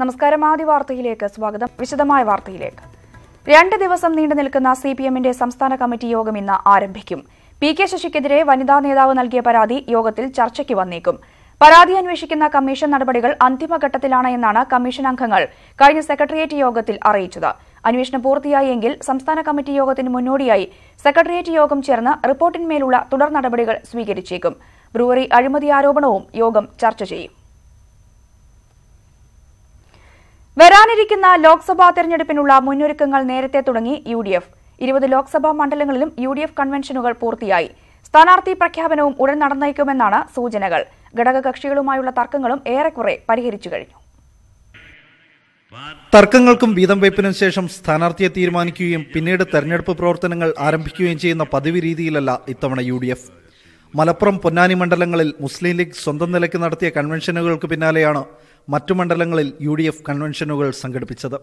നമസ്കാരം ആദ്യ വാർത്തയിലേക്ക് സ്വാഗതം വിശദമായ വാർത്തയിലേക്ക് രണ്ട് ദിവസം നീണ്ടു നിൽക്കുന്ന സി പി എമ്മിന്റെ സംസ്ഥാന കമ്മിറ്റി യോഗം ഇന്ന് ആരംഭിക്കും പി കെ ശശിക്കെതിരെ വനിതാ നേതാവ് നൽകിയ പരാതി യോഗത്തിൽ ചർച്ചയ്ക്ക് വന്നേക്കും പരാതി അന്വേഷിക്കുന്ന കമ്മീഷൻ നടപടികൾ അന്തിമഘട്ടത്തിലാണ് എന്നാണ് കമ്മീഷൻ അംഗങ്ങൾ കഴിഞ്ഞ സെക്രട്ടേറിയറ്റ് യോഗത്തിൽ അറിയിച്ചത് അന്വേഷണം പൂർത്തിയായെങ്കിൽ സംസ്ഥാന കമ്മിറ്റി യോഗത്തിന് മുന്നോടിയായി സെക്രട്ടേറിയറ്റ് യോഗം ചേർന്ന് റിപ്പോർട്ടിന്മേലുള്ള തുടർ നടപടികൾ സ്വീകരിച്ചേക്കും ബ്രൂവറി അഴിമതി ആരോപണവും യോഗം ചർച്ച ചെയ്യും വരാനിരിക്കുന്ന ലോക്സഭാ തെരഞ്ഞെടുപ്പിനുള്ള മുന്നൊരുക്കങ്ങൾ നേരത്തെ തുടങ്ങി യു ഡി എഫ് ഇരുപത് ലോക്സഭാ മണ്ഡലങ്ങളിലും യു ഡി എഫ് കൺവെൻഷനുകൾ പൂർത്തിയായി സ്ഥാനാർത്ഥി പ്രഖ്യാപനവും ഉടൻ നടന്നേക്കുമെന്നാണ് സൂചനകൾ ഘടകകക്ഷികളുമായുള്ള തർക്കങ്ങളും ഏറെക്കുറെ പരിഹരിച്ചു കഴിഞ്ഞു തർക്കങ്ങൾക്കും വീതം വയ്പ്പിനും ശേഷം സ്ഥാനാർത്ഥിയെ തീരുമാനിക്കുകയും പിന്നീട് തെരഞ്ഞെടുപ്പ് പ്രവർത്തനങ്ങൾ ആരംഭിക്കുകയും ചെയ്യുന്ന പതിവ് രീതിയിലല്ല ഇത്തവണ യു മലപ്പുറം പൊന്നാനി മണ്ഡലങ്ങളിൽ മുസ്ലിം ലീഗ് സ്വന്തം നിലയ്ക്ക് നടത്തിയ കൺവെൻഷനുകൾക്ക് പിന്നാലെയാണ് മറ്റു മണ്ഡലങ്ങളിൽ യു ഡി എഫ് കൺവെൻഷനുകൾ സംഘടിപ്പിച്ചത്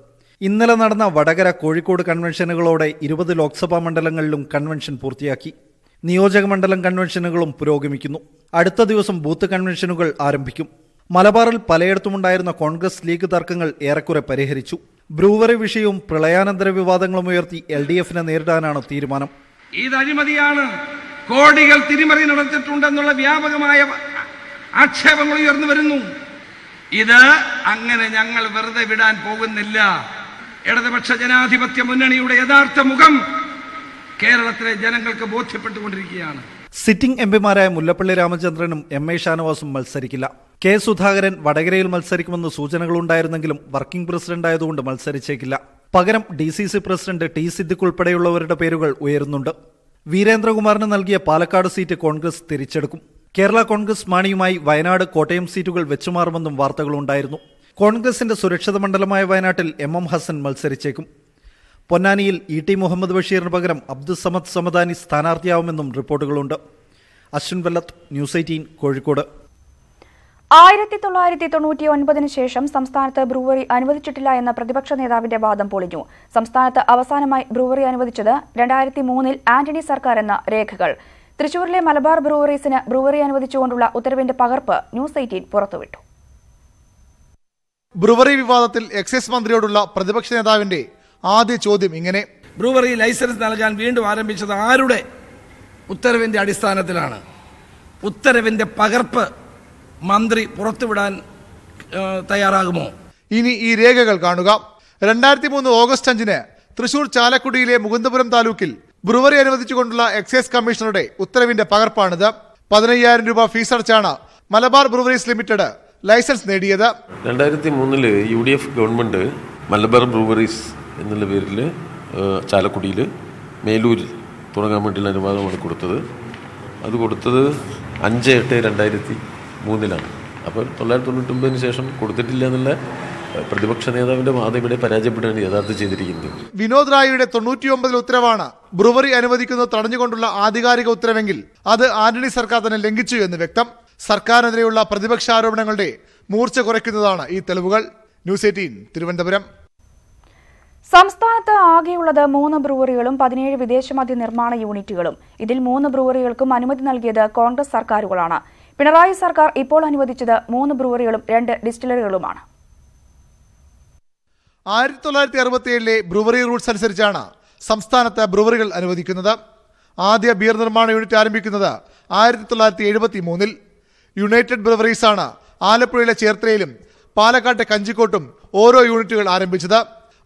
ഇന്നലെ നടന്ന വടകര കോഴിക്കോട് കൺവെൻഷനുകളോടെ ഇരുപത് ലോക്സഭാ മണ്ഡലങ്ങളിലും കൺവെൻഷൻ പൂർത്തിയാക്കി നിയോജക മണ്ഡലം കൺവെൻഷനുകളും പുരോഗമിക്കുന്നു അടുത്ത ദിവസം ബൂത്ത് കൺവെൻഷനുകൾ ആരംഭിക്കും മലബാറിൽ പലയിടത്തുമുണ്ടായിരുന്ന കോൺഗ്രസ് ലീഗ് തർക്കങ്ങൾ ഏറെക്കുറെ പരിഹരിച്ചു ബ്രൂവറി വിഷയവും പ്രളയാനന്തര വിവാദങ്ങളും ഉയർത്തി എൽ ഡി എഫിനെ നേരിടാനാണ് തീരുമാനം കോടികൾ തിരിമറി നടത്തിയിട്ടുണ്ടെന്നുള്ള വ്യാപകമായ ആക്ഷേപങ്ങൾ ഉയർന്നു വരുന്നു ഇത് അങ്ങനെ ഞങ്ങൾ വെറുതെ വിടാൻ പോകുന്നില്ല ഇടതുപക്ഷ ജനാധിപത്യ മുന്നണിയുടെ യഥാർത്ഥ മുഖം കേരളത്തിലെ ജനങ്ങൾക്ക് ബോധ്യപ്പെട്ടുകൊണ്ടിരിക്കുകയാണ് സിറ്റിംഗ് എം പിമാരായ മുല്ലപ്പള്ളി രാമചന്ദ്രനും എം എ ഷാനവാസും മത്സരിക്കില്ല കെ സുധാകരൻ വടകരയിൽ മത്സരിക്കുമെന്ന് സൂചനകളുണ്ടായിരുന്നെങ്കിലും വർക്കിംഗ് പ്രസിഡന്റ് ആയതുകൊണ്ട് മത്സരിച്ചേക്കില്ല പകരം D C C president T Siddique ഉൾപ്പെടെയുള്ളവരുടെ പേരുകൾ ഉയരുന്നുണ്ട് വീരേന്ദ്രകുമാറിന് നൽകിയ പാലക്കാട് സീറ്റ് കോൺഗ്രസ് തിരിച്ചെടുക്കും കേരള കോൺഗ്രസ് മാണിയുമായി വയനാട് കോട്ടയം സീറ്റുകൾ വെച്ചുമാറുമെന്നും വാർത്തകളുണ്ടായിരുന്നു കോൺഗ്രസിന്റെ സുരക്ഷിത മണ്ഡലമായ വയനാട്ടിൽ എം എം ഹസൻ മത്സരിച്ചേക്കും പൊന്നാനിയിൽ ഇ ടി മുഹമ്മദ് ബഷീറിന് പകരം അബ്ദുസമദ് സമദാനി സ്ഥാനാർത്ഥിയാവുമെന്നും റിപ്പോർട്ടുകളുണ്ട് അശ്വിൻ വെല്ലത്ത് ന്യൂസ് എയ്റ്റീൻ കോഴിക്കോട് ആയിരത്തി തൊള്ളായിരത്തി തൊണ്ണൂറ്റി ഒൻപതിന് ശേഷം സംസ്ഥാനത്ത് ബ്രൂവറി അനുവദിച്ചിട്ടില്ല എന്ന പ്രതിപക്ഷ നേതാവിന്റെ വാദം പൊളിഞ്ഞു സംസ്ഥാനത്ത് അവസാനമായി ബ്രൂവറി അനുവദിച്ചത് രണ്ടായിരത്തി മൂന്നിൽ ആന്റണി സർക്കാർ എന്ന രേഖകൾ തൃശൂരിലെ മലബാർ ബ്രൂവറീസിന് ബ്രൂവറി അനുവദിച്ചുകൊണ്ടുള്ള ഉത്തരവിന്റെ പകർപ്പ് ന്യൂസ് എയ്റ്റീൻ പുറത്തുവിട്ടു ബ്രൂവറി വിവാദത്തിൽ എക്സൈസ് മന്ത്രിയോടുള്ള പ്രതിപക്ഷ നേതാവിന്റെ ആദ്യ ചോദ്യം ഇങ്ങനെ ബ്രൂവറി ലൈസൻസ് നൽകാൻ വീണ്ടും ആരംഭിച്ചത് ആരുടെ ഉത്തരവിന്റെ അടിസ്ഥാനത്തിലാണ് ഉത്തരവിന്റെ പകർപ്പ് മന്ത്രി പുറത്തുവിടാൻ തയ്യാറാകുമോ ഇനി ഈ രേഖകൾ കാണുക രണ്ടായിരത്തി മൂന്ന് ഓഗസ്റ്റ് അഞ്ചിന് തൃശൂർ ചാലക്കുടിയിലെ മുകുന്ദപുരം താലൂക്കിൽ ബ്രുവറി അനുവദിച്ചുകൊണ്ടുള്ള എക്സൈസ് കമ്മീഷണറുടെ ഉത്തരവിന്റെ പകർപ്പാണിത് പതിനയ്യായിരം രൂപ ഫീസടച്ചാണ് മലബാർ ബ്രൂവറീസ് ലിമിറ്റഡ് ലൈസൻസ് നേടിയത് രണ്ടായിരത്തി മൂന്നില് U D F government Malabar breweries എന്നുള്ള പേരിൽ ചാലക്കുടിയിൽ മേലൂരിൽ തുടങ്ങാൻ വേണ്ടിയുള്ള അനുവാദമാണ് കൊടുത്തത് അത് കൊടുത്തത് അഞ്ച് എട്ട് രണ്ടായിരത്തി മൂന്നിലാണ് അപ്പോൾ തൊള്ളായിരത്തി ഒമ്പതിന് ശേഷം കൊടുത്തിട്ടില്ല എന്നുള്ള പ്രതിപക്ഷ നേതാവിന്റെ വാദം ഇവിടെ പരാജയപ്പെടുകയാണ് യഥാർത്ഥ ചെയ്തിരിക്കുന്നത് വിനോദ് റായിയുടെ തൊണ്ണൂറ്റിയൊമ്പതിൽ ഉത്തരവാണ് ബ്രുവറി അനുവദിക്കുന്നത് തടഞ്ഞുകൊണ്ടുള്ള ആധികാരിക ഉത്തരവെങ്കിൽ അത് ആന്റണി സർക്കാർ തന്നെ ലംഘിച്ചു എന്ന് വ്യക്തം സർക്കാരിനെതിരെയുള്ള പ്രതിപക്ഷ ആരോപണങ്ങളുടെ മൂർച്ച കുറയ്ക്കുന്നതാണ് ഈ തെളിവുകൾ ന്യൂസ് എയ്റ്റീൻ തിരുവനന്തപുരം സംസ്ഥാനത്ത് ആകെയുള്ളത് മൂന്ന് ബ്രൂവറികളും പതിനേഴ് വിദേശമദ്യ നിർമ്മാണ യൂണിറ്റുകളും ഇതിൽ മൂന്ന് ബ്രൂവറികൾക്കും അനുമതി നൽകിയത് കോൺഗ്രസ് സർക്കാരുകളാണ് പിണറായി സർക്കാർ ഇപ്പോൾ അനുവദിച്ചത് മൂന്ന് ബ്രുവറികളും രണ്ട് ഡിസ്റ്റിലറികളുമാണ് ആയിരത്തി തൊള്ളായിരത്തി അറുപത്തിയേഴിലെ ബ്രൂവറി റൂൾസ് അനുസരിച്ചാണ് സംസ്ഥാനത്ത് ബ്രുവറികൾ അനുവദിക്കുന്നത് ആദ്യ ബിയർ നിർമ്മാണ യൂണിറ്റ് ആരംഭിക്കുന്നത് ആയിരത്തി തൊള്ളായിരത്തി എഴുപത്തി മൂന്നിൽ യുണൈറ്റഡ് ബ്രൂവറീസാണ് ആലപ്പുഴയിലെ ചേർത്തലയിലും പാലക്കാട്ടെ കഞ്ചിക്കോട്ടും ഓരോ യൂണിറ്റുകൾ ആരംഭിച്ചത്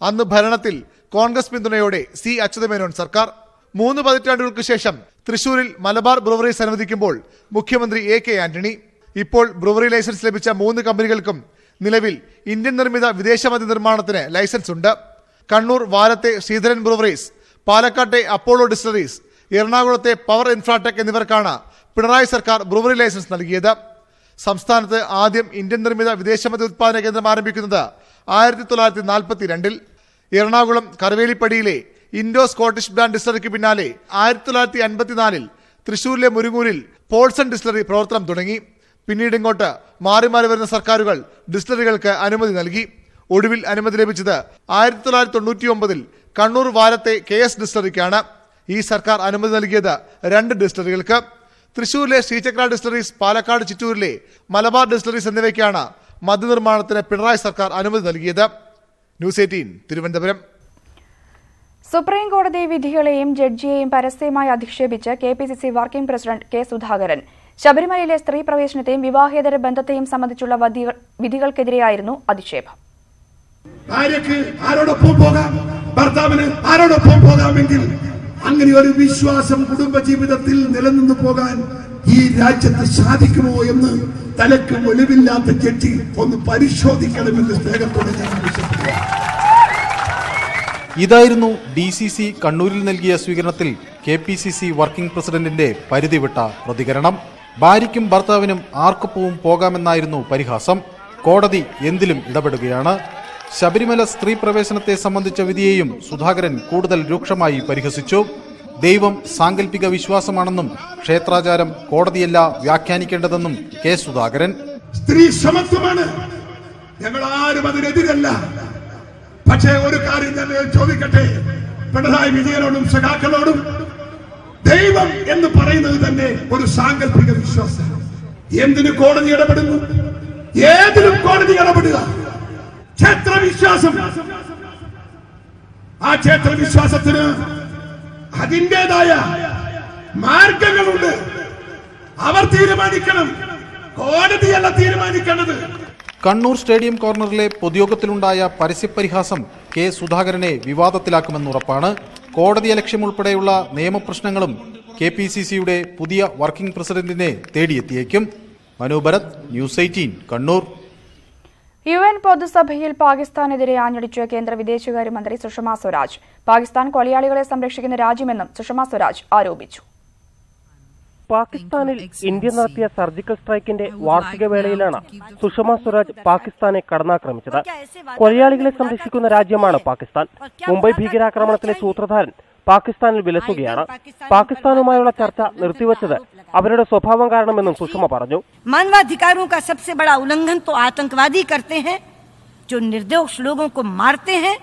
അന്ന് ഭരണത്തിൽ കോൺഗ്രസ് പിന്തുണയോടെ സി അച്യുതമേനോൻ സർക്കാർ മൂന്ന് പതിറ്റാണ്ടുകൾക്ക് ശേഷം തൃശൂരിൽ മലബാർ ബ്രുവറീസ് അനുവദിക്കുമ്പോൾ മുഖ്യമന്ത്രി എ കെ ആന്റണി ഇപ്പോൾ ബ്രുവറി ലൈസൻസ് ലഭിച്ച മൂന്ന് കമ്പനികൾക്കും നിലവിൽ ഇന്ത്യൻ നിർമ്മിത വിദേശമതി നിർമ്മാണത്തിന് ലൈസൻസ് ഉണ്ട് കണ്ണൂർ വാലത്തെ ശ്രീധരൻ ബ്രുവറീസ് പാലക്കാട്ടെ അപ്പോളോ ഡിസ്റ്ററീസ് എറണാകുളത്തെ പവർ ഇൻഫ്രാടെക് എന്നിവർക്കാണ് പിണറായി സർക്കാർ ബ്രുവറി ലൈസൻസ് നൽകിയത് സംസ്ഥാനത്ത് ആദ്യം ഇന്ത്യൻ നിർമ്മിത വിദേശമതി ഉത്പാദന കേന്ദ്രം ആരംഭിക്കുന്നത് ആയിരത്തി തൊള്ളായിരത്തി നാൽപ്പത്തി രണ്ടിൽ എറണാകുളം കറുവേലിപ്പടിയിലെ ഇൻഡോ സ്കോട്ടിഷ് ബ്രാൻഡ് ഡിസ്ലറിക്ക് പിന്നാലെ ആയിരത്തി തൊള്ളായിരത്തി അൻപത്തിനാലിൽ തൃശൂരിലെ മുരുങ്ങൂരിൽ പോൾസൺ ഡിസ്ലറി പ്രവർത്തനം തുടങ്ങി പിന്നീട് ഇങ്ങോട്ട് മാറി മാറി വരുന്ന സർക്കാരുകൾ ഡിസ്ലറികൾക്ക് അനുമതി നൽകി ഒടുവിൽ അനുമതി ലഭിച്ചത് ആയിരത്തി തൊള്ളായിരത്തി തൊണ്ണൂറ്റി ഒമ്പതിൽ കണ്ണൂർ വാരത്തെ കെ എസ് ഡിസ്ലറിക്കാണ് ഈ സർക്കാർ അനുമതി നൽകിയത് രണ്ട് ഡിസ്റ്ററികൾക്ക് തൃശൂരിലെ ശ്രീചക്ര ഡിസ്റ്ററീസ് പാലക്കാട് ചിറ്റൂരിലെ മലബാർ ഡിസ്ലറീസ് എന്നിവയ്ക്കാണ് മദ്യനിർമ്മാണത്തിന് പിണറായി സർക്കാർ അനുമതി നൽകിയത് ന്യൂസ് എയ്റ്റീൻ തിരുവനന്തപുരം സുപ്രീം കോടതി വിധികളെയും ജഡ്ജിയെയും പരസ്യമായി അധിക്ഷേപിച്ച് K P C C working president K Sudhakaran ശബരിമലയിലെ സ്ത്രീ പ്രവേശനത്തെയും വിവാഹേതര ബന്ധത്തെയും സംബന്ധിച്ചുള്ള വിധികൾക്കെതിരെയായിരുന്നു അധിക്ഷേപം ഭാര്യക്ക് ആരോടൊപ്പം പോകാം ഭർത്താവിന് ആരോടൊപ്പം പോകാമെങ്കിൽ അങ്ങനെ ഒരു വിശ്വാസം കുടുംബജീവിതത്തിൽ ജീവിതത്തിൽ നിലനിന്നു പോകാൻ ഈ രാജ്യത്ത് സാധിക്കുമോ എന്ന് തലക്ക് ഒലിവില്ലാത്ത ജഡ്ജി ഒന്ന് പരിശോധിക്കണമെന്ന് സ്നേഹത്തോടെ ഞാൻ ആവശ്യപ്പെടുക ഇതായിരുന്നു ഡി സി സി കണ്ണൂരിൽ നൽകിയ സ്വീകരണത്തിൽ K P C C working പ്രസിഡന്റിന്റെ പരിധിവിട്ട പ്രതികരണം ഭാര്യയ്ക്കും ഭർത്താവിനും ആർക്കൊപ്പവും പോകാമെന്നായിരുന്നു പരിഹാസം കോടതി എന്തിലും ഇടപെടുകയാണ് ശബരിമല സ്ത്രീ പ്രവേശനത്തെ സംബന്ധിച്ച വിധിയെയും സുധാകരൻ കൂടുതൽ രൂക്ഷമായി പരിഹസിച്ചു ദൈവം സാങ്കല്പിക വിശ്വാസമാണെന്നും ക്ഷേത്രാചാരം കോടതിയല്ല വ്യാഖ്യാനിക്കേണ്ടതെന്നും കെ സുധാകരൻ സ്ത്രീ സമത്വമാണ് ഞങ്ങൾ ആരും അതിനെതിരല്ല പക്ഷേ ഒരു കാര്യം തന്നെ ചോദിക്കട്ടെ പിണറായി വിജയനോടും സഖാക്കളോടും ദൈവം എന്ന് പറയുന്നത് തന്നെ ഒരു സാങ്കല്പിക വിശ്വാസമാണ് എന്തിനു കോടതി ഇടപെടുന്നു ഏതിനും കോടതി ഇടപെടുക ക്ഷേത്രവിശ്വാസം ആ ക്ഷേത്രവിശ്വാസത്തിന് വിശ്വാസത്തിന് അതിൻ്റെതായ മാർഗങ്ങളുണ്ട് അവർ തീരുമാനിക്കണം കോടതിയല്ല തീരുമാനിക്കേണ്ടത് കണ്ണൂർ സ്റ്റേഡിയം കോർണറിലെ പൊതുയോഗത്തിലുണ്ടായ പരസ്യപരിഹാസം കെ സുധാകരനെ വിവാദത്തിലാക്കുമെന്നുറപ്പാണ് ഉറപ്പാണ് ലക്ഷ്യമുൾപ്പെടെയുള്ള നിയമപ്രശ്നങ്ങളും കെ പി സി സിയുടെ പുതിയ വർക്കിംഗ് പ്രസിഡന്റിനെ തേടിയെത്തിയേക്കും Manobharath news eighteen Kannur U N പൊതുസഭയിൽ പാകിസ്ഥാനെതിരെ ആഞ്ഞടിച്ച കേന്ദ്ര വിദേശകാര്യമന്ത്രി സുഷമ സ്വരാജ് പാകിസ്ഥാൻ കൊലയാളികളെ സംരക്ഷിക്കുന്ന രാജ്യമെന്നും സുഷമ സ്വരാജ് ആരോപിച്ചു ಪಾಕಿಸ್ತಾನಿ ಇಂಡಿಯನ್ ನಾರ್ಪಿಯಾ ಸರ್ಜಿಕಲ್ ಸ್ಟ್ರೈಕ್ ಡೆ ವಾರ್ಷಿಕ ವೇಡೇಯಳಾನ ಸುಷ್ಮಾ ಸ್ವರಾಜ್ ಪಾಕಿಸ್ತಾನೇ ಕರಣಾಕ್ರಮಿಸಿದೆದ ಕೊರಿಯಾಳಿಗೆ ಸಂಬಂಧಿಸುವ ರಾಜ್ಯಮಾನ ಪಾಕಿಸ್ತಾನ ಮುಂಬೈ ಬೀಗಾಕ್ರಮಣದ ಚೂತ್ರಧರಣ ಪಾಕಿಸ್ತಾನ ವಿಲಸುವೆಯಾರ ಪಾಕಿಸ್ತಾನуಮಾಯുള്ള ಚರ್ಚಾ ನಿರ್ದಿವಚದ ಅವರ ಸ್ವಭಾವ ಕಾರಣಮನ್ನು ಸುಷ್ಮಾ ಪಾರಳು ಮಾನವ ಹಕ್ಕುಗಳ ಸಬ್ಸೆ ಬಡಾ ಉಲಂಘನ್ ತೋ ಆತಂಕವಾದಿ ಕರ್ತೆಹೇ ಚೋ ನಿರ್ದೋಶ್ ಸ್ಲೋಗೋಂ ಕೋ ಮಾರತೆಹೇ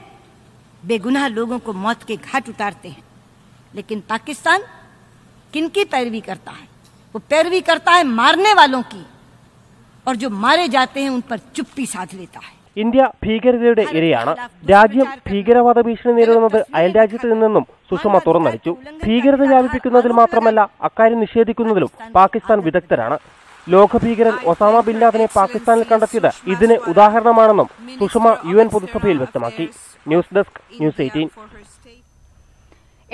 ಬೇಗುನಹ ಲೋಗೋಂ ಕೋ ಮೌತ್ ಕೆ ಘಾಟ್ ಉಟಾರ್ತೆಹೇ ಲೇಕಿನ್ ಪಾಕಿಸ್ತಾನ किनकी पैरवी करता है वो पैरवी करता है मारने वालों की और जो मारे जाते हैं उन पर चुप्पी साध लेता है ഇന്ത്യ ഭീകരതയുടെ ഇരയാണ് രാജ്യം ഭീകരവാദ ഭീഷണി നേരിടുന്നത് അയൽരാജ്യത്ത് നിന്നും സുഷമ തുറന്നടിച്ചു ഭീകരത വ്യാപിപ്പിക്കുന്നതിൽ മാത്രമല്ല അക്കാര്യം നിഷേധിക്കുന്നതിലും പാകിസ്ഥാൻ വിദഗ്ധരാണ് ലോകഭീകരൻ ഒസാമ ബിൻ ലാദനെ പാകിസ്ഥാനിൽ കണ്ടെത്തിയത് ഇതിന് ഉദാഹരണമാണെന്നും സുഷമ യു എൻ പൊതുസഭയിൽ വ്യക്തമാക്കി ന്യൂസ് ഡെസ്ക് ന്യൂസ് എയ്റ്റീൻ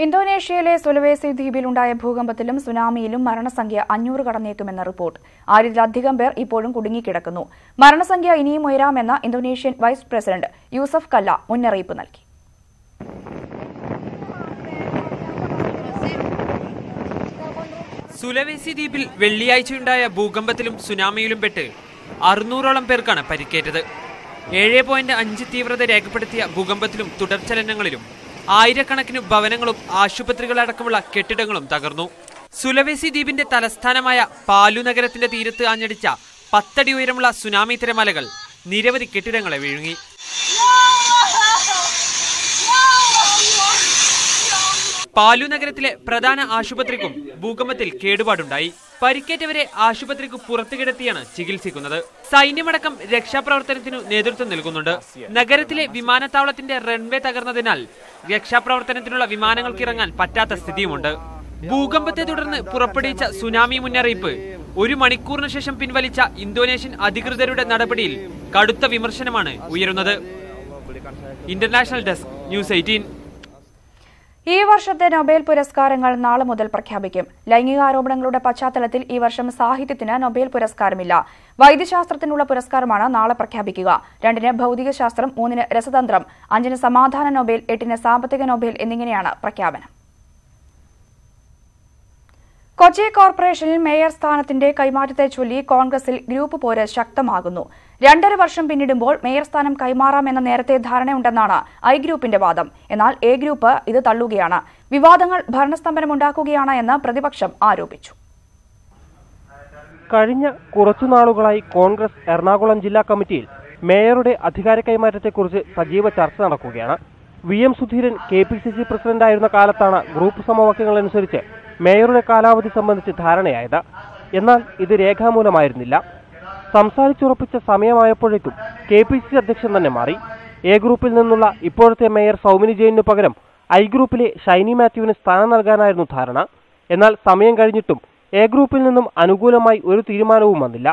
ഇന്തോനേഷ്യയിലെ സുലവേസി ദ്വീപിലുണ്ടായ ഭൂകമ്പത്തിലും സുനാമിയിലും മരണസംഖ്യ അഞ്ഞൂറ് കടന്നേക്കുമെന്ന റിപ്പോർട്ട് ആയിരത്തിലധികം പേർ ഇപ്പോഴും കുടുങ്ങിക്കിടക്കുന്നു മരണസംഖ്യ ഇനിയും ഉയരാമെന്ന Indonesian vice president Yusuf Kalla മുന്നറിയിപ്പ് നൽകി സുലവേസി ദ്വീപിൽ വെള്ളിയാഴ്ചയുണ്ടായ ഭൂകമ്പത്തിലും സുനാമിയിലും പെട്ട് അറുന്നൂറോളം പേർക്കാണ് പരിക്കേറ്റത് ഏഴ് പോയിന്റ് അഞ്ച് തീവ്രത രേഖപ്പെടുത്തിയ ഭൂകമ്പത്തിലും തുടർചലനങ്ങളിലും ആയിരക്കണക്കിന് ഭവനങ്ങളും ആശുപത്രികളടക്കമുള്ള കെട്ടിടങ്ങളും തകർന്നു സുലവേസി ദ്വീപിന്റെ തലസ്ഥാനമായ പാലു നഗരത്തിന്റെ തീരത്ത് ആഞ്ഞടിച്ച പത്തടി ഉയരമുള്ള സുനാമി തിരമാലകൾ നിരവധി കെട്ടിടങ്ങളെ വിഴുങ്ങി പാലു നഗരത്തിലെ പ്രധാന ആശുപത്രിക്കും ഭൂകമ്പത്തിൽ കേടുപാടുണ്ടായി പരിക്കേറ്റവരെ ആശുപത്രിക്ക് പുറത്തു കിടത്തിയാണ് ചികിത്സിക്കുന്നത് സൈന്യമടക്കം രക്ഷാപ്രവർത്തനത്തിനു നേതൃത്വം നൽകുന്നുണ്ട് നഗരത്തിലെ വിമാനത്താവളത്തിന്റെ റൺവേ തകർന്നതിനാൽ രക്ഷാപ്രവർത്തനത്തിനുള്ള വിമാനങ്ങൾക്ക് ഇറങ്ങാൻ പറ്റാത്ത സ്ഥിതിയുമുണ്ട് ഭൂകമ്പത്തെ തുടർന്ന് പുറപ്പെടുവിച്ച സുനാമി മുന്നറിയിപ്പ് ഒരു മണിക്കൂറിന് ശേഷം പിൻവലിച്ച ഇന്തോനേഷ്യൻ അധികൃതരുടെ നടപടിയിൽ കടുത്ത വിമർശനമാണ് ഉയരുന്നത് ഇന്റർനാഷണൽ ഡെസ്ക് ന്യൂസ് എയ്റ്റീൻ ഈ വർഷത്തെ നൊബേൽ പുരസ്കാരങ്ങൾ നാളെ മുതൽ പ്രഖ്യാപിക്കും ലൈംഗികാരോപണങ്ങളുടെ പശ്ചാത്തലത്തിൽ ഈ വർഷം സാഹിത്യത്തിന് നൊബേൽ പുരസ്കാരമില്ല വൈദ്യശാസ്ത്രത്തിനുള്ള പുരസ്കാരമാണ് നാളെ പ്രഖ്യാപിക്കുക രണ്ടിന് ഭൌതികശാസ്ത്രം മൂന്നിന് രസതന്ത്രം അഞ്ചിന് സമാധാന നൊബേൽ എട്ടിന് സാമ്പത്തിക നൊബേൽ എന്നിങ്ങനെയാണ് പ്രഖ്യാപനം കൊച്ചി കോർപ്പറേഷനിൽ മേയർ സ്ഥാനത്തിന്റെ കൈമാറ്റത്തെ ചൊല്ലി കോൺഗ്രസിൽ ഗ്രൂപ്പ് പോര് ശക്തമാകുന്നു രണ്ടര വർഷം പിന്നിടുമ്പോൾ മേയർ സ്ഥാനം കൈമാറാമെന്ന നേരത്തെ ധാരണയുണ്ടെന്നാണ് ഐ ഗ്രൂപ്പിന്റെ വാദം എന്നാൽ എ ഗ്രൂപ്പ് ഇത് തള്ളുകയാണ് വിവാദങ്ങൾ ഭരണസ്തംഭനമുണ്ടാക്കുകയാണ് എന്ന് പ്രതിപക്ഷം ആരോപിച്ചു കഴിഞ്ഞ കുറച്ചുനാളുകളായി കോൺഗ്രസ് എറണാകുളം ജില്ലാ കമ്മിറ്റിയിൽ മേയറുടെ അധികാര കൈമാറ്റത്തെക്കുറിച്ച് സജീവ ചർച്ച നടക്കുകയാണ് V M Sudheeran K P C C പ്രസിഡന്റായിരുന്ന കാലത്താണ് ഗ്രൂപ്പ് സമവാക്യങ്ങൾ അനുസരിച്ച് മേയറുടെ കാലാവധി സംബന്ധിച്ച് ധാരണയായത് എന്നാൽ ഇത് രേഖാമൂലമായിരുന്നില്ല സംസാരിച്ചുറപ്പിച്ച സമയമായപ്പോഴേക്കും കെ പി സി അധ്യക്ഷൻ തന്നെ മാറി എ ഗ്രൂപ്പിൽ നിന്നുള്ള ഇപ്പോഴത്തെ മേയർ സൗമിനി ജെയിനു പകരം ഐ ഗ്രൂപ്പിലെ ഷൈനി മാത്യുവിന് സ്ഥാനം നൽകാനായിരുന്നു ധാരണ എന്നാൽ സമയം കഴിഞ്ഞിട്ടും എ ഗ്രൂപ്പിൽ നിന്നും അനുകൂലമായി ഒരു തീരുമാനവും വന്നില്ല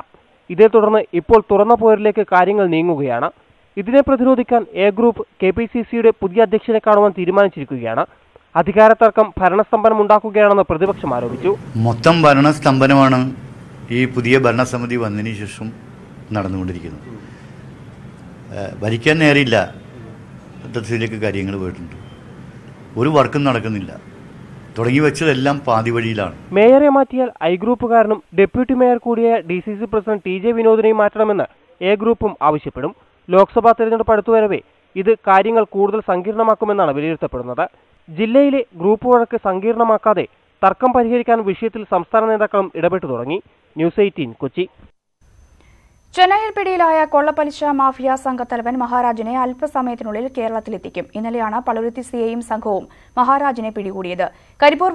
ഇതേ തുടർന്ന് ഇപ്പോൾ തുറന്ന പോരിലേക്ക് കാര്യങ്ങൾ നീങ്ങുകയാണ് ഇതിനെ പ്രതിരോധിക്കാൻ A group K P C സിയുടെ പുതിയ അധ്യക്ഷനെ കാണുവാൻ തീരുമാനിച്ചിരിക്കുകയാണ് അധികാരത്തർക്കം ഭരണസ്തംഭനം ഉണ്ടാക്കുകയാണെന്ന് പ്രതിപക്ഷം ആരോപിച്ചു മൊത്തം ഭരണസ്തംഭനമാണ് ഈ പുതിയ ഭരണസമിതി വന്നതിന് ശേഷം നടന്നുകൊണ്ടിരിക്കുന്നത് ഭരിക്കാൻ നേരില്ല തരത്തിലേക്ക് കാര്യങ്ങൾ പോയിട്ടുണ്ട് ഒരു വർക്കും നടക്കുന്നില്ല തുടങ്ങി വെച്ചതെല്ലാം പാതി വഴിയിലാണ് മേയറെ മാറ്റിയാൽ ഐ ഗ്രൂപ്പുകാരനും ഡെപ്യൂട്ടി മേയർ കൂടിയായ D C C president T J വിനോദിനെയും മാറ്റണമെന്ന് എ ഗ്രൂപ്പും ആവശ്യപ്പെടും ലോക്സഭാ തെരഞ്ഞെടുപ്പ് അടുത്തുവരവേ ഇത് കാര്യങ്ങൾ കൂടുതൽ സങ്കീർണമാക്കുമെന്നാണ് വിലയിരുത്തപ്പെടുന്നത് ജില്ലയിലെ ഗ്രൂപ്പ് വഴക്ക് സങ്കീർണമാക്കാതെ തർക്കം പരിഹരിക്കാൻ വിഷയത്തിൽ സംസ്ഥാന നേതാക്കളും ഇടപെട്ടു തുടങ്ങി ന്യൂസ് എയ്റ്റീൻ കൊച്ചി ചെന്നൈയിൽ പിടിയിലായ കൊള്ളപ്പലിശ മാഫിയ സംഘത്തലവൻ മഹാരാജിനെ അല്പസമയത്തിനുള്ളിൽ കേരളത്തിലെത്തിക്കും ഇന്നലെയാണ് പളുരുത്തി സിയെയും സംഘവും മഹാരാജിനെ പിടികൂടിയത് കരിപ്പൂർ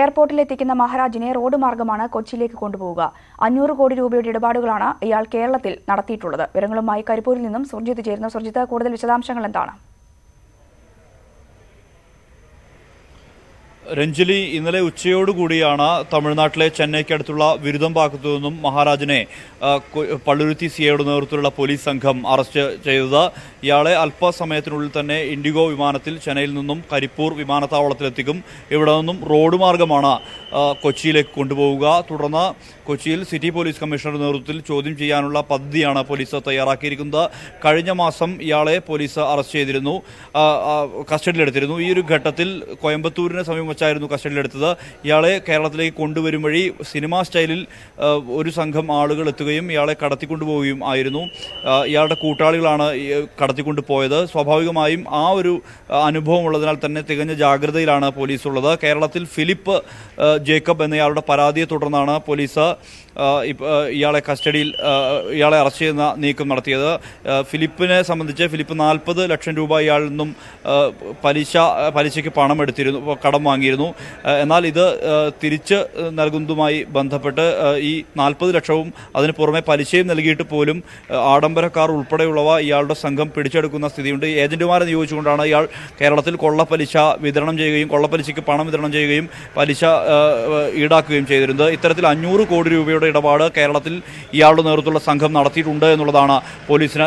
എയർപോർട്ടിലെത്തിക്കുന്ന മഹാരാജിനെ റോഡ് മാർഗമാണ് കൊച്ചിയിലേക്ക് കൊണ്ടുപോവുക അഞ്ഞൂറ് കോടി രൂപയുടെ ഇടപാടുകളാണ് ഇയാൾ കേരളത്തിൽ നടത്തിയിട്ടുള്ളത് വിവരങ്ങളുമായി കരിപ്പൂരിൽ നിന്നും സുർജിത് ചേരുന്ന സുർജിത്ത് കൂടുതൽ വിശദാംശങ്ങൾ എന്താണ് രഞ്ജലി ഇന്നലെ ഉച്ചയോടുകൂടിയാണ് തമിഴ്നാട്ടിലെ ചെന്നൈക്കടുത്തുള്ള ഭാഗത്തു നിന്നും മഹാരാജനെ പള്ളുരുത്തി സിയയുടെ നേതൃത്വത്തിലുള്ള പോലീസ് സംഘം അറസ്റ്റ് ചെയ്തത് ഇയാളെ അല്പസമയത്തിനുള്ളിൽ തന്നെ ഇൻഡിഗോ വിമാനത്തിൽ ചെന്നൈയിൽ നിന്നും കരിപ്പൂർ വിമാനത്താവളത്തിലെത്തിക്കും ഇവിടെ നിന്നും റോഡ് മാർഗമാണ് കൊച്ചിയിലേക്ക് കൊണ്ടുപോവുക തുടർന്ന് കൊച്ചിയിൽ സിറ്റി പോലീസ് കമ്മീഷണറുടെ നേതൃത്വത്തിൽ ചോദ്യം ചെയ്യാനുള്ള പദ്ധതിയാണ് പോലീസ് തയ്യാറാക്കിയിരിക്കുന്നത് കഴിഞ്ഞ മാസം ഇയാളെ പോലീസ് അറസ്റ്റ് ചെയ്തിരുന്നു കസ്റ്റഡിയിലെടുത്തിരുന്നു ഈ ഒരു ഘട്ടത്തിൽ കോയമ്പത്തൂരിനെ സമീപം വെച്ചായിരുന്നു കസ്റ്റഡിയിലെടുത്തത് ഇയാളെ കേരളത്തിലേക്ക് കൊണ്ടുവരും വഴി സിനിമാ സ്റ്റൈലിൽ ഒരു സംഘം ആളുകൾ എത്തുകയും ഇയാളെ കടത്തിക്കൊണ്ടുപോവുകയും ആയിരുന്നു ഇയാളുടെ കൂട്ടാളികളാണ് കടത്തിക്കൊണ്ടു പോയത് സ്വാഭാവികമായും ആ ഒരു അനുഭവം ഉള്ളതിനാൽ തന്നെ തികഞ്ഞ ജാഗ്രതയിലാണ് പോലീസ് ഉള്ളത് കേരളത്തിൽ ഫിലിപ്പ് ജേക്കബ് എന്നയാളുടെ പരാതിയെ തുടർന്നാണ് പോലീസ് ഇയാളെ കസ്റ്റഡിയിൽ ഇയാളെ അറസ്റ്റ് ചെയ്യുന്ന നീക്കം നടത്തിയത് ഫിലിപ്പിനെ സംബന്ധിച്ച് ഫിലിപ്പ് നാൽപ്പത് ലക്ഷം രൂപ ഇയാളിൽ നിന്നും പലിശ പലിശയ്ക്ക് പണം എടുത്തിരുന്നു കടം വാങ്ങിയിരുന്നു എന്നാൽ ഇത് തിരിച്ച് നൽകുന്നതുമായി ബന്ധപ്പെട്ട് ഈ നാൽപ്പത് ലക്ഷവും അതിന് പുറമെ പലിശയും നൽകിയിട്ട് പോലും ആഡംബര കാർ ഉൾപ്പെടെയുള്ളവ ഇയാളുടെ സംഘം പിടിച്ചെടുക്കുന്ന സ്ഥിതിയുണ്ട് ഏജന്റുമാരെ നിയോഗിച്ചുകൊണ്ടാണ് ഇയാൾ കേരളത്തിൽ കൊള്ളപ്പലിശ വിതരണം ചെയ്യുകയും കൊള്ളപ്പലിശയ്ക്ക് പണം വിതരണം ചെയ്യുകയും പലിശ ഈടാക്കുകയും ചെയ്തിരുന്നത് ഇത്തരത്തിൽ അഞ്ഞൂറ് കോടി രൂപയുടെ ഇയാളുടെ ഇടപാട് കേരളത്തിൽ ഇയാളുടെ നേതൃത്വത്തിലുള്ള സംഘം നടത്തിയിട്ടുണ്ട് എന്നുള്ളതാണ് പോലീസിന്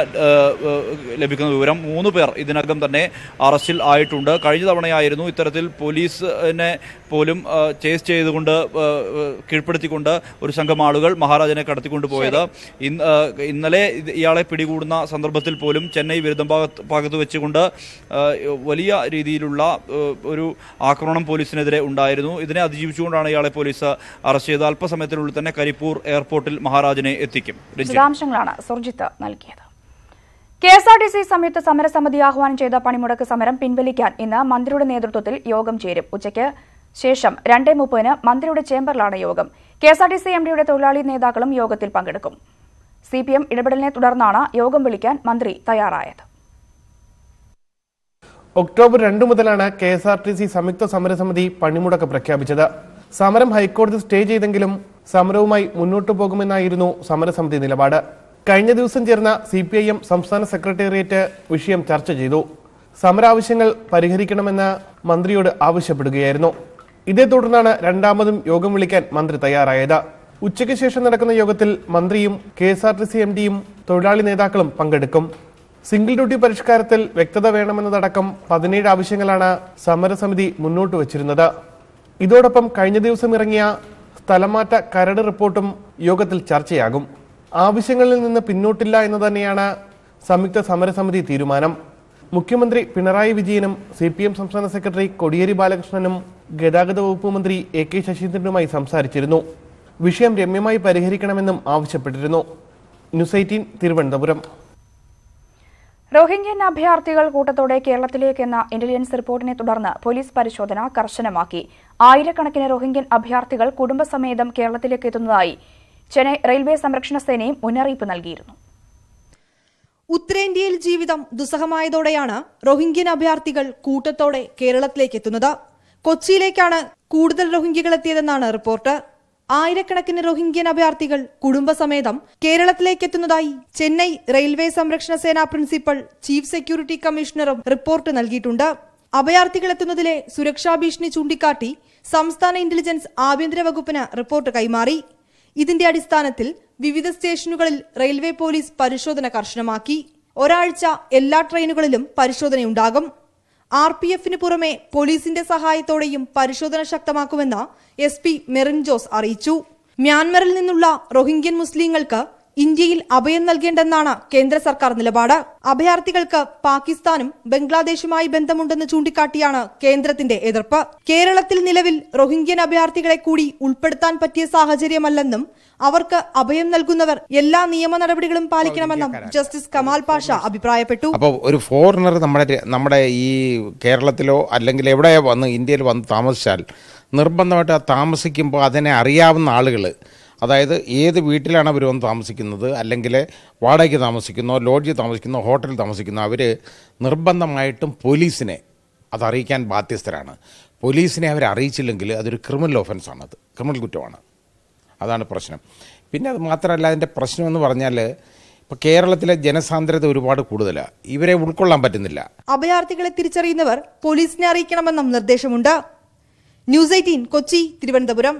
ലഭിക്കുന്ന വിവരം മൂന്ന് പേർ ഇതിനകം തന്നെ അറസ്റ്റിൽ ആയിട്ടുണ്ട് കഴിഞ്ഞ തവണയായിരുന്നു ഇത്തരത്തിൽ പോലീസിനെ പോലും ചേസ് ചെയ്തുകൊണ്ട് കീഴ്പ്പെടുത്തിക്കൊണ്ട് ഒരു സംഘം ആളുകൾ മഹാരാജനെ കടത്തിക്കൊണ്ട് പോയത് ഇന്നലെ ഇയാളെ പിടികൂടുന്ന സന്ദർഭത്തിൽ പോലും ചെന്നൈ വിരുദ്ധഭാഗത്ത് ഭാഗത്ത് വെച്ചുകൊണ്ട് വലിയ രീതിയിലുള്ള ഒരു ആക്രമണം പോലീസിനെതിരെ ഉണ്ടായിരുന്നു ഇതിനെ അതിജീവിച്ചുകൊണ്ടാണ് ഇയാളെ പോലീസ് അറസ്റ്റ് ചെയ്തത് അല്പസമയത്തിനുള്ളിൽ തന്നെ കരിപ്പൂർ ജയ്പൂർ എയർപോർട്ടിൽ മഹാരാജനെ എത്തിക്കും വിശദാംശങ്ങളാണ് നൽകിയത് K S R T C സംയുക്ത സമരസമിതി ആഹ്വാനം ചെയ്ത പണിമുടക്ക് സമരം പിൻവലിക്കാൻ ഇന്ന് മന്ത്രിയുടെ നേതൃത്വത്തിൽ യോഗം ചേരും ഉച്ചയ്ക്ക് ശേഷം രണ്ടേ മുപ്പതിന് മന്ത്രിയുടെ ചേംബറിലാണ് യോഗം K S R T C M ഡിയുടെ തൊഴിലാളി നേതാക്കളും യോഗത്തിൽ പങ്കെടുക്കും സി പി എം ഇടപെടലിനെ തുടർന്നാണ് യോഗം വിളിക്കാൻ മന്ത്രി തയ്യാറായത് ഒക്ടോബർ രണ്ടു മുതലാണ് K S R T C സംയുക്ത സമരസമിതി പണിമുടക്ക് പ്രഖ്യാപിച്ചത് സമരം ഹൈക്കോടതി സ്റ്റേ ചെയ്തെങ്കിലും സമരവുമായി മുന്നോട്ടു പോകുമെന്നായിരുന്നു സമരസമിതി നിലപാട് കഴിഞ്ഞ ദിവസം ചേർന്ന സി പി ഐ എം സംസ്ഥാന സെക്രട്ടേറിയറ്റ് വിഷയം ചർച്ച ചെയ്തു സമരാവശ്യങ്ങൾ പരിഹരിക്കണമെന്ന് മന്ത്രിയോട് ആവശ്യപ്പെടുകയായിരുന്നു ഇതേ തുടർന്നാണ് രണ്ടാമതും യോഗം വിളിക്കാൻ മന്ത്രി തയ്യാറായത് ഉച്ചയ്ക്ക് ശേഷം നടക്കുന്ന യോഗത്തിൽ മന്ത്രിയും K S R T C M ഡിയും തൊഴിലാളി നേതാക്കളും പങ്കെടുക്കും സിംഗിൾ ഡ്യൂട്ടി പരിഷ്കാരത്തിൽ വ്യക്തത വേണമെന്നതടക്കം പതിനേഴ് ആവശ്യങ്ങളാണ് സമരസമിതി മുന്നോട്ട് വച്ചിരുന്നത് ഇതോടൊപ്പം കഴിഞ്ഞ ദിവസം ഇറങ്ങിയ സ്ഥലമാറ്റ കരട് റിപ്പോർട്ടും യോഗത്തിൽ ചർച്ചയാകും ആവശ്യങ്ങളിൽ നിന്ന് പിന്നോട്ടില്ല എന്ന് തന്നെയാണ് സംയുക്ത സമരസമിതി തീരുമാനം മുഖ്യമന്ത്രി പിണറായി വിജയനും സി പി എം സംസ്ഥാന സെക്രട്ടറി കോടിയേരി ബാലകൃഷ്ണനും ഗതാഗത വകുപ്പ് മന്ത്രി എ കെ ശശീന്ദ്രനുമായി സംസാരിച്ചിരുന്നു വിഷയം രമ്യമായി പരിഹരിക്കണമെന്നും ആവശ്യപ്പെട്ടിരുന്നു ന്യൂസ് എയ്റ്റീൻ തിരുവനന്തപുരം റോഹിംഗ്യൻ അഭയാർത്ഥികൾ കൂട്ടത്തോടെ കേരളത്തിലേക്കെന്ന ഇന്റലിജൻസ് റിപ്പോർട്ടിനെ തുടർന്ന് പോലീസ് പരിശോധന കർശനമാക്കി ആയിരക്കണക്കിന് റോഹിംഗ്യൻ അഭയാർത്ഥികൾ കുടുംബസമേതം കേരളത്തിലേക്ക് എത്തുന്നതായി ചെന്നൈ റെയിൽവേ സംരക്ഷണ സേനയും മുന്നറിയിപ്പ് നൽകിയിരുന്നു ഉത്തരേന്ത്യയിൽ ജീവിതം ദുസ്സഹമായതോടെയാണ് റോഹിംഗ്യൻ അഭയാർത്ഥികൾ കൂട്ടത്തോടെ കേരളത്തിലേക്ക് എത്തുന്നത് കൊച്ചിയിലേക്കാണ് കൂടുതൽ റോഹിംഗ്യകൾ എത്തിയതെന്നാണ് റിപ്പോർട്ട് ആയിരക്കണക്കിന് റോഹിംഗ്യൻ അഭയാർത്ഥികൾ കുടുംബസമേതം കേരളത്തിലേക്ക് എത്തുന്നതായി ചെന്നൈ റെയിൽവേ സംരക്ഷണ സേനാ പ്രിൻസിപ്പൽ ചീഫ് സെക്യൂരിറ്റി കമ്മീഷണറും റിപ്പോർട്ട് നൽകിയിട്ടുണ്ട് അഭയാർത്ഥികൾ എത്തുന്നതിലെ സുരക്ഷാ ഭീഷണി ചൂണ്ടിക്കാട്ടി സംസ്ഥാന ഇന്റലിജൻസ് ആഭ്യന്തര വകുപ്പിന് റിപ്പോർട്ട് കൈമാറി ഇതിന്റെ അടിസ്ഥാനത്തിൽ വിവിധ സ്റ്റേഷനുകളിൽ റെയിൽവേ പോലീസ് പരിശോധന കർശനമാക്കി ഒരാഴ്ച എല്ലാ ട്രെയിനുകളിലും പരിശോധനയുണ്ടാകും ആർ പി എഫിന് പുറമെ പോലീസിന്റെ സഹായത്തോടെയും പരിശോധന ശക്തമാക്കുമെന്ന് എസ് പി മെറിൻ ജോസ് അറിയിച്ചു മ്യാൻമറിൽ നിന്നുള്ള റോഹിംഗ്യൻ മുസ്ലിങ്ങൾക്ക് ഇന്ത്യയിൽ അഭയം നൽകേണ്ടെന്നാണ് കേന്ദ്ര സർക്കാർ നിലപാട് അഭയാർത്ഥികൾക്ക് പാകിസ്ഥാനും ബംഗ്ലാദേശുമായി ബന്ധമുണ്ടെന്ന് ചൂണ്ടിക്കാട്ടിയാണ് കേന്ദ്രത്തിന്റെ എതിർപ്പ് കേരളത്തിൽ നിലവിൽ റോഹിംഗ്യൻ അഭയാർത്ഥികളെ കൂടി ഉൾപ്പെടുത്താൻ പറ്റിയ സാഹചര്യമല്ലെന്നും അവർക്ക് അഭയം നൽകുന്നവർ എല്ലാ നിയമ നടപടികളും പാലിക്കണമെന്നും ജസ്റ്റിസ് കമാൽ പാഷ അഭിപ്രായപ്പെട്ടു അപ്പോൾ ഒരു ഫോറിനർ നമ്മുടെ നമ്മുടെ ഈ കേരളത്തിലോ അല്ലെങ്കിൽ എവിടെ വന്ന് ഇന്ത്യയിൽ വന്ന് താമസിച്ചാൽ നിർബന്ധമായിട്ട് താമസിക്കുമ്പോൾ അതിനെ അറിയാവുന്ന ആളുകൾ അതായത് ഏത് വീട്ടിലാണ് അവർ വന്ന് താമസിക്കുന്നത് അല്ലെങ്കിൽ വാടകയ്ക്ക് താമസിക്കുന്നോ ലോഡ്ജിൽ താമസിക്കുന്നോ ഹോട്ടലിൽ താമസിക്കുന്നോ അവർ നിർബന്ധമായിട്ടും പോലീസിനെ അതറിയിക്കാൻ ബാധ്യസ്ഥരാണ് പോലീസിനെ അവർ അറിയിച്ചില്ലെങ്കിൽ അതൊരു ക്രിമിനൽ അത് ക്രിമിനൽ കുറ്റമാണ് അതാണ് പ്രശ്നം പിന്നെ അത് മാത്രമല്ല അതിൻ്റെ പ്രശ്നമെന്ന് പറഞ്ഞാൽ ഇപ്പോൾ കേരളത്തിലെ ജനസാന്ദ്രത ഒരുപാട് കൂടുതലാണ് ഇവരെ ഉൾക്കൊള്ളാൻ പറ്റുന്നില്ല അഭയാർത്ഥികളെ തിരിച്ചറിയുന്നവർ പോലീസിനെ അറിയിക്കണമെന്നും നിർദ്ദേശമുണ്ട് ന്യൂസ് എയ്റ്റീൻ കൊച്ചി തിരുവനന്തപുരം